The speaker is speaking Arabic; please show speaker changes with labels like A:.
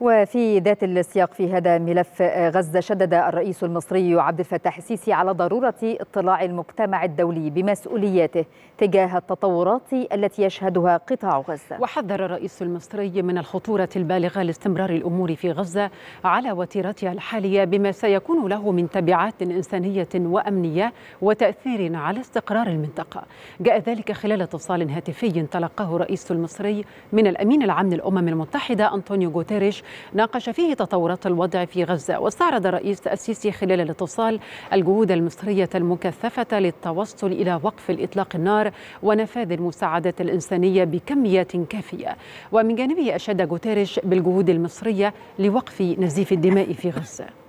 A: وفي ذات السياق في هذا ملف آه، غزة شدد الرئيس المصري عبد الفتاح السيسي على ضرورة اطلاع المجتمع الدولي بمسؤولياته تجاه التطورات التي يشهدها قطاع غزة
B: وحذر الرئيس المصري من الخطورة البالغة لاستمرار الأمور في غزة على وتيرتها الحالية بما سيكون له من تبعات إنسانية وأمنية وتأثير على استقرار المنطقة جاء ذلك خلال اتصال هاتفي تلقاه الرئيس المصري من الأمين العام للأمم المتحدة أنطونيو غوتيريش ناقش فيه تطورات الوضع في غزة واستعرض الرئيس السيسي خلال الاتصال الجهود المصرية المكثفة للتوصل إلى وقف الإطلاق النار ونفاذ المساعدات الإنسانية بكميات كافية ومن جانبه أشاد غوتيريش بالجهود المصرية لوقف نزيف الدماء في غزة